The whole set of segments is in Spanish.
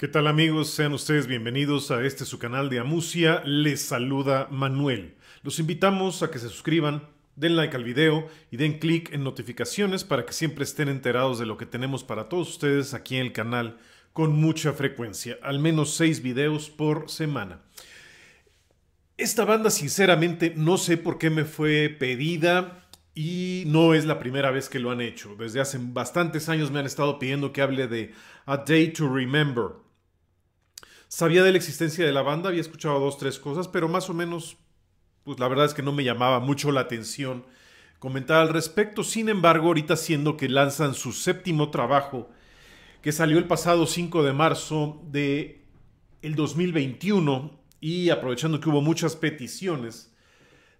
¿Qué tal amigos? Sean ustedes bienvenidos a este su canal de Amucia, Les saluda Manuel. Los invitamos a que se suscriban, den like al video y den clic en notificaciones para que siempre estén enterados de lo que tenemos para todos ustedes aquí en el canal con mucha frecuencia, al menos seis videos por semana. Esta banda sinceramente no sé por qué me fue pedida y no es la primera vez que lo han hecho. Desde hace bastantes años me han estado pidiendo que hable de A Day to Remember Sabía de la existencia de la banda, había escuchado dos, tres cosas, pero más o menos, pues la verdad es que no me llamaba mucho la atención comentar al respecto. Sin embargo, ahorita siendo que lanzan su séptimo trabajo, que salió el pasado 5 de marzo de el 2021 y aprovechando que hubo muchas peticiones,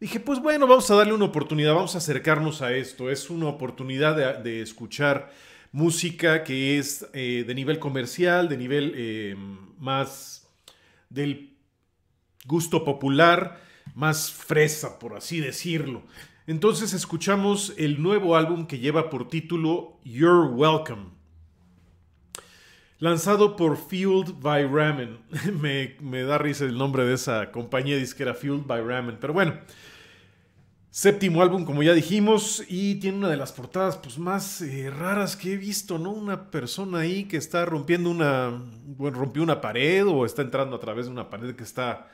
dije, pues bueno, vamos a darle una oportunidad, vamos a acercarnos a esto. Es una oportunidad de escuchar música que es eh, de nivel comercial, de nivel eh, más del gusto popular, más fresa, por así decirlo. Entonces escuchamos el nuevo álbum que lleva por título You're Welcome, lanzado por Fueled by Ramen. me, me da risa el nombre de esa compañía disquera, Fueled by Ramen, pero bueno. Séptimo álbum, como ya dijimos, y tiene una de las portadas pues, más eh, raras que he visto, ¿no? Una persona ahí que está rompiendo una. Bueno, rompió una pared o está entrando a través de una pared que está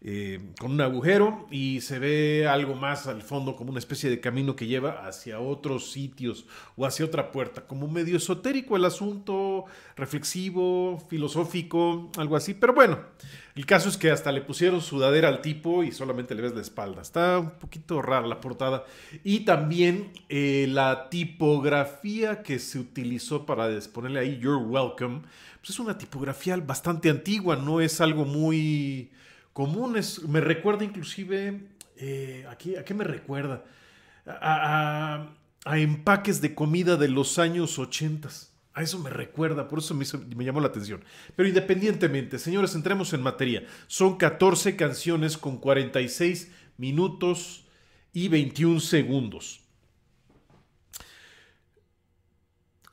eh, con un agujero y se ve algo más al fondo como una especie de camino que lleva hacia otros sitios o hacia otra puerta, como medio esotérico el asunto, reflexivo, filosófico, algo así, pero bueno, el caso es que hasta le pusieron sudadera al tipo y solamente le ves la espalda, está un poquito rara la portada y también eh, la tipografía que se utilizó para ponerle ahí You're Welcome, pues es una tipografía bastante antigua, no es algo muy comunes. Me recuerda inclusive, eh, aquí, ¿a qué me recuerda? A, empaques de comida de los años 80. A eso me recuerda, por eso me, llamó la atención. Pero independientemente, señores, entremos en materia. Son 14 canciones con 46 minutos y 21 segundos.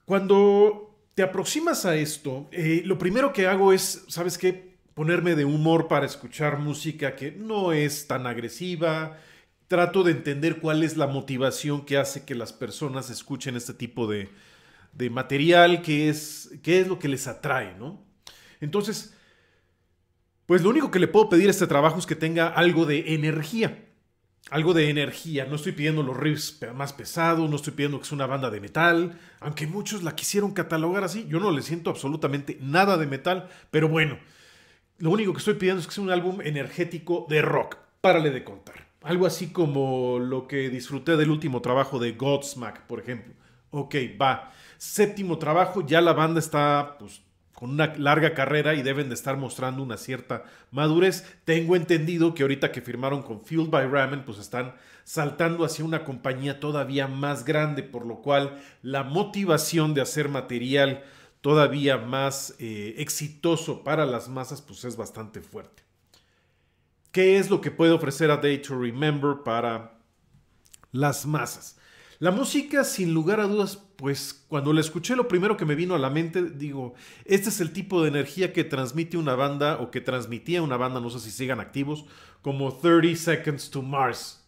Cuando te aproximas a esto, eh, lo primero que hago es, ¿sabes qué? ponerme de humor para escuchar música que no es tan agresiva. Trato de entender cuál es la motivación que hace que las personas escuchen este tipo de, material, qué es, qué es lo que les atrae, ¿no? Entonces, pues lo único que le puedo pedir a este trabajo es que tenga algo de energía. Algo de energía, no estoy pidiendo los riffs más pesados, no estoy pidiendo que sea una banda de metal, aunque muchos la quisieron catalogar así, yo no le siento absolutamente nada de metal, pero bueno, lo único que estoy pidiendo es que sea un álbum energético de rock. Párale de contar. Algo así como lo que disfruté del último trabajo de Godsmack, por ejemplo. Ok, va. Séptimo trabajo, ya la banda está pues, con una larga carrera y deben de estar mostrando una cierta madurez. Tengo entendido que ahorita que firmaron con Fueled by Ramen, pues están saltando hacia una compañía todavía más grande, por lo cual la motivación de hacer material todavía más eh, exitoso para las masas, pues es bastante fuerte. ¿Qué es lo que puede ofrecer A Day to Remember para las masas? La música, sin lugar a dudas, pues cuando la escuché, lo primero que me vino a la mente, digo, este es el tipo de energía que transmite una banda o que transmitía una banda, no sé si sigan activos, como 30 Seconds to Mars.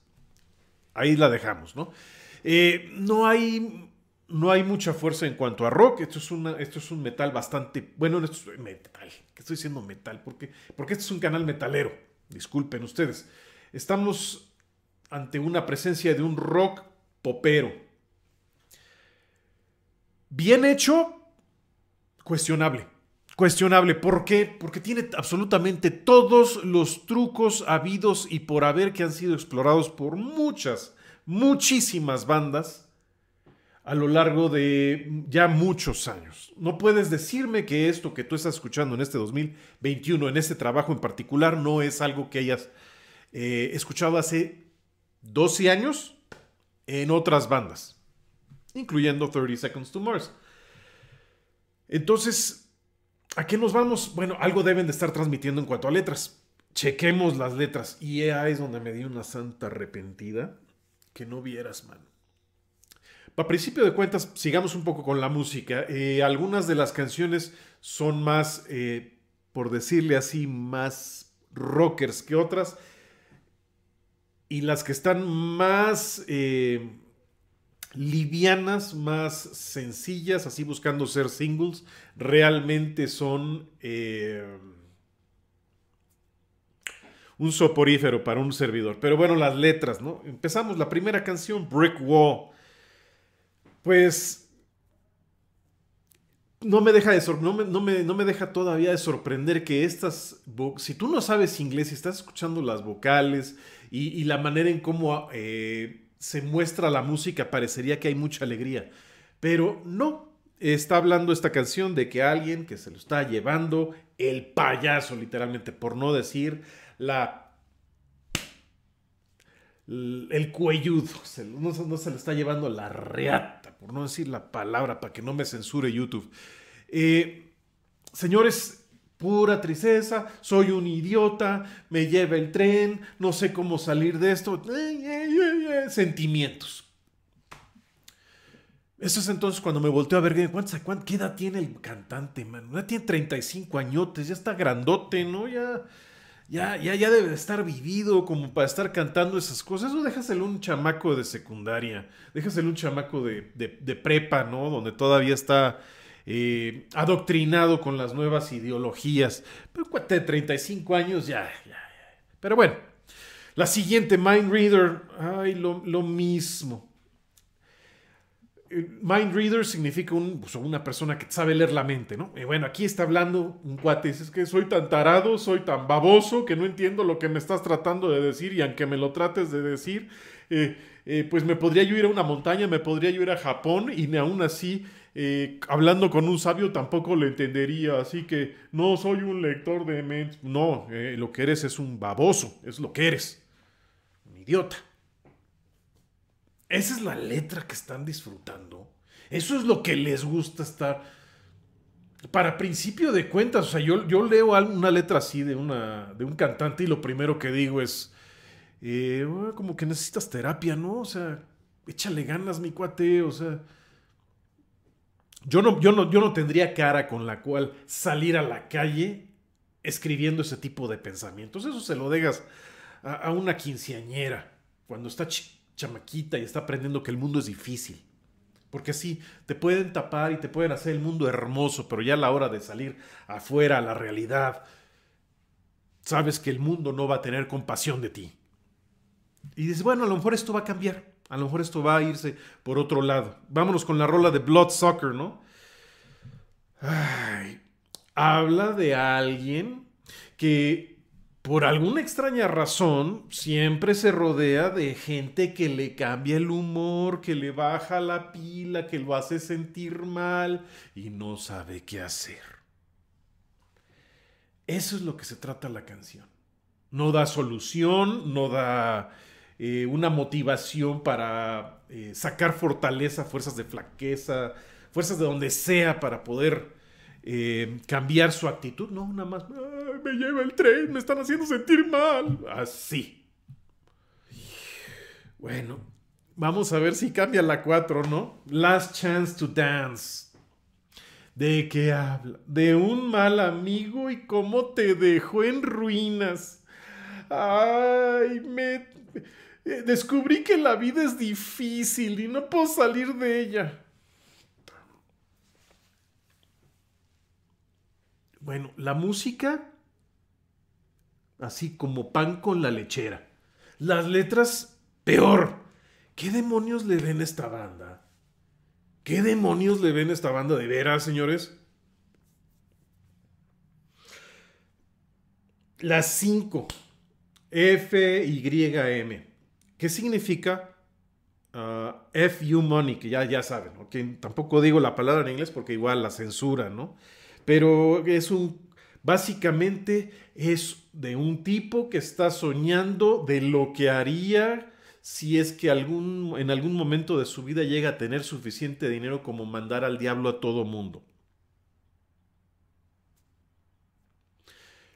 Ahí la dejamos, ¿no? Eh, no hay no hay mucha fuerza en cuanto a rock. Esto es, esto es un metal bastante. Bueno, no es metal. ¿Qué estoy diciendo metal? Porque, porque este es un canal metalero. Disculpen ustedes. Estamos ante una presencia de un rock popero. Bien hecho, cuestionable. Cuestionable. ¿Por qué? Porque tiene absolutamente todos los trucos habidos y por haber que han sido explorados por muchas, muchísimas bandas a lo largo de ya muchos años. No puedes decirme que esto que tú estás escuchando en este 2021, en este trabajo en particular, no es algo que hayas eh, escuchado hace 12 años en otras bandas, incluyendo 30 Seconds to Mars. Entonces, ¿a qué nos vamos? Bueno, algo deben de estar transmitiendo en cuanto a letras. Chequemos las letras. Y ahí es donde me di una santa arrepentida que no vieras, mano a principio de cuentas, sigamos un poco con la música. Eh, algunas de las canciones son más, eh, por decirle así, más rockers que otras. Y las que están más eh, livianas, más sencillas, así buscando ser singles, realmente son un soporífero para un servidor. Pero bueno, las letras, ¿no? Empezamos la primera canción, Brick Wall pues no me deja de no, deja todavía de sorprender que estas si tú no sabes inglés y estás escuchando las vocales y, la manera en cómo eh, se muestra la música parecería que hay mucha alegría pero no está hablando esta canción de que alguien que se lo está llevando el payaso literalmente por no decir la el cuelludo, no, no se lo está llevando la reata por no decir la palabra, para que no me censure YouTube. Eh, señores, pura tristeza, soy un idiota, me lleva el tren, no sé cómo salir de esto. Eh, eh, sentimientos. Eso es entonces cuando me volteo a ver, ¿cuánta, cuánta, qué edad tiene el cantante, man? Ya tiene 35 añotes, ya está grandote, ¿no? Ya ya, ya, ya debe estar vivido como para estar cantando esas cosas. Eso déjaselo un chamaco de secundaria, déjaselo un chamaco de, prepa, ¿no? Donde todavía está eh, adoctrinado con las nuevas ideologías. Pero cuate 35 años, ya, ya, ya. Pero bueno, la siguiente, Mind Reader, ay, lo mismo mind reader significa pues, una persona que sabe leer la mente, ¿no? bueno, aquí está hablando un cuate, es que soy tan tarado, soy tan baboso, que no entiendo lo que me estás tratando de decir y aunque me lo trates de decir, eh, eh, pues me podría yo ir a una montaña, me podría yo ir a Japón y aún así, eh, hablando con un sabio tampoco lo entendería, así que no soy un lector de mente, no, lo que eres es un baboso, es lo que eres, un idiota. Esa es la letra que están disfrutando. Eso es lo que les gusta estar. Para principio de cuentas, o sea, yo, leo una letra así de, una, de un cantante y lo primero que digo es, eh, ah, como que necesitas terapia, ¿no? O sea, échale ganas, mi cuate, o sea. Yo no, yo no, yo no tendría cara con la cual salir a la calle escribiendo ese tipo de pensamientos. Eso se lo dejas a, a una quinceañera cuando está chamaquita y está aprendiendo que el mundo es difícil. Porque sí, te pueden tapar y te pueden hacer el mundo hermoso, pero ya a la hora de salir afuera a la realidad, sabes que el mundo no va a tener compasión de ti. Y dices, bueno, a lo mejor esto va a cambiar, a lo mejor esto va a irse por otro lado. Vámonos con la rola de Bloodsucker, ¿no? habla de alguien que por alguna extraña razón, siempre se rodea de gente que le cambia el humor, que le baja la pila, que lo hace sentir mal y no sabe qué hacer. Eso es lo que se trata la canción. No da solución, no da eh, una motivación para eh, sacar fortaleza, fuerzas de flaqueza, fuerzas de donde sea para poder eh, cambiar su actitud. No, nada más, me lleva el tren, me están haciendo sentir mal. Así. Bueno, vamos a ver si cambia la 4, ¿no? Last Chance to Dance. ¿De qué habla? De un mal amigo y cómo te dejó en ruinas. Ay, me... Eh, descubrí que la vida es difícil y no puedo salir de ella. Bueno, la música, así como pan con la lechera. Las letras, peor. ¿Qué demonios le ven a esta banda? ¿Qué demonios le ven a esta banda de veras, señores? Las 5. M. ¿Qué significa ah, f u Money? Que ya, ya saben, ¿no? tampoco digo la palabra en inglés porque igual la censura, ¿no? pero es un, básicamente es de un tipo que está soñando de lo que haría si es que algún, en algún momento de su vida llega a tener suficiente dinero como mandar al diablo a todo mundo.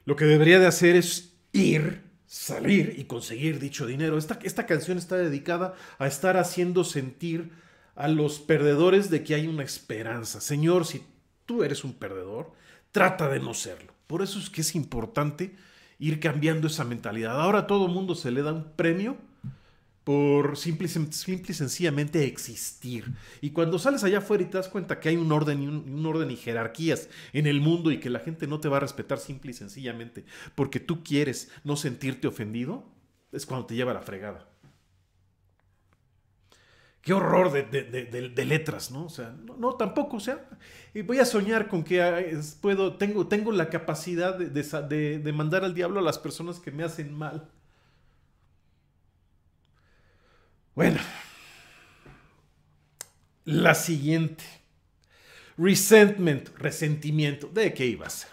Lo que debería de hacer es ir, salir y conseguir dicho dinero. Esta, esta canción está dedicada a estar haciendo sentir a los perdedores de que hay una esperanza. Señor, si tú eres un perdedor, trata de no serlo. Por eso es que es importante ir cambiando esa mentalidad. Ahora a todo mundo se le da un premio por simple, simple y sencillamente existir. Y cuando sales allá afuera y te das cuenta que hay un orden y un, orden y jerarquías en el mundo y que la gente no te va a respetar simple y sencillamente porque tú quieres no sentirte ofendido, es cuando te lleva la fregada qué horror de, letras, ¿no? O sea, no, tampoco, o sea, voy a soñar con que ah, puedo, tengo, tengo la capacidad de, mandar al diablo a las personas que me hacen mal. Bueno, la siguiente. Resentment, resentimiento. ¿De qué iba a ser?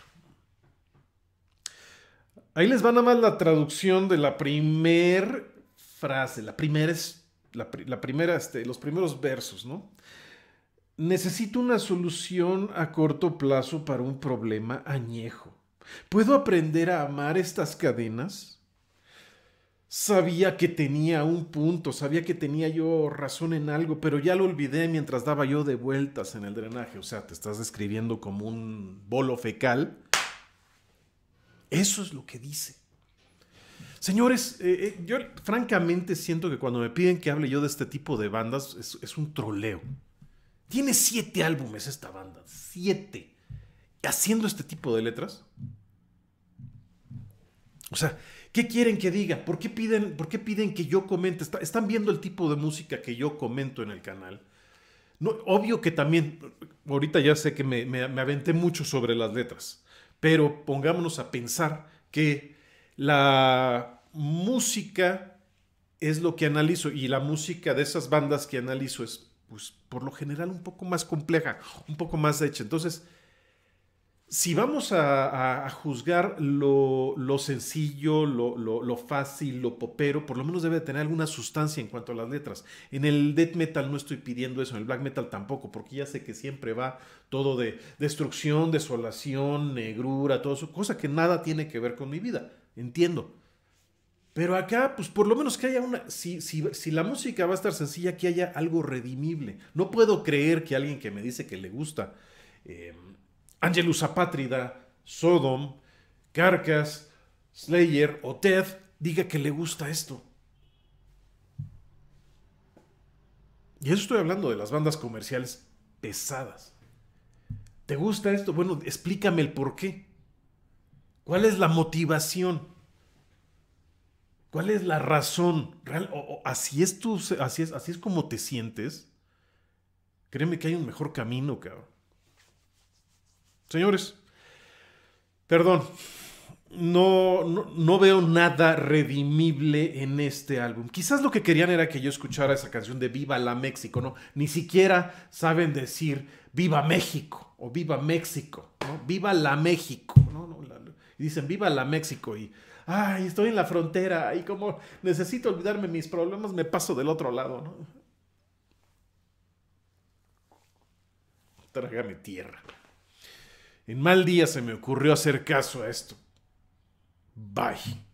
Ahí les va nada más la traducción de la primer frase, la primera es la, primera, este, los primeros versos, ¿no? Necesito una solución a corto plazo para un problema añejo. ¿Puedo aprender a amar estas cadenas? Sabía que tenía un punto, sabía que tenía yo razón en algo, pero ya lo olvidé mientras daba yo de vueltas en el drenaje. O sea, te estás describiendo como un bolo fecal. Eso es lo que dice. Señores, eh, eh, yo francamente siento que cuando me piden que hable yo de este tipo de bandas es, un troleo. Tiene siete álbumes esta banda, siete. Haciendo este tipo de letras. O sea, ¿qué quieren que diga? ¿Por qué piden, por qué piden que yo comente? están viendo el tipo de música que yo comento en el canal. No, obvio que también, ahorita ya sé que me aventé mucho sobre las letras, pero pongámonos a pensar que la música es lo que analizo y la música de esas bandas que analizo es, pues, por lo general un poco más compleja, un poco más hecha. Entonces, si vamos a, juzgar lo, sencillo, lo, fácil, lo popero, por lo menos debe tener alguna sustancia en cuanto a las letras. En el death metal no estoy pidiendo eso, en el black metal tampoco, porque ya sé que siempre va todo de destrucción, desolación, negrura, todo eso, cosa que nada tiene que ver con mi vida, entiendo. Pero acá, pues por lo menos que haya una, si, la música va a estar sencilla, que haya algo redimible. No puedo creer que alguien que me dice que le gusta... Eh, Angelus Apátrida, Sodom, Carcas, Slayer o Ted diga que le gusta esto. Y eso estoy hablando de las bandas comerciales pesadas. ¿Te gusta esto? Bueno, explícame el por qué. ¿Cuál es la motivación? ¿Cuál es la razón? así, es así, es, así es como te sientes. Créeme que hay un mejor camino, cabrón. Señores, perdón, no, no, veo nada redimible en este álbum. Quizás lo que querían era que yo escuchara esa canción de Viva la México, ¿no? Ni siquiera saben decir Viva México o Viva México, ¿no? Viva la México, ¿no? no y dicen Viva la México y, ay, estoy en la frontera y como necesito olvidarme mis problemas, me paso del otro lado, ¿no? Trágame tierra. En mal día se me ocurrió hacer caso a esto. Bye.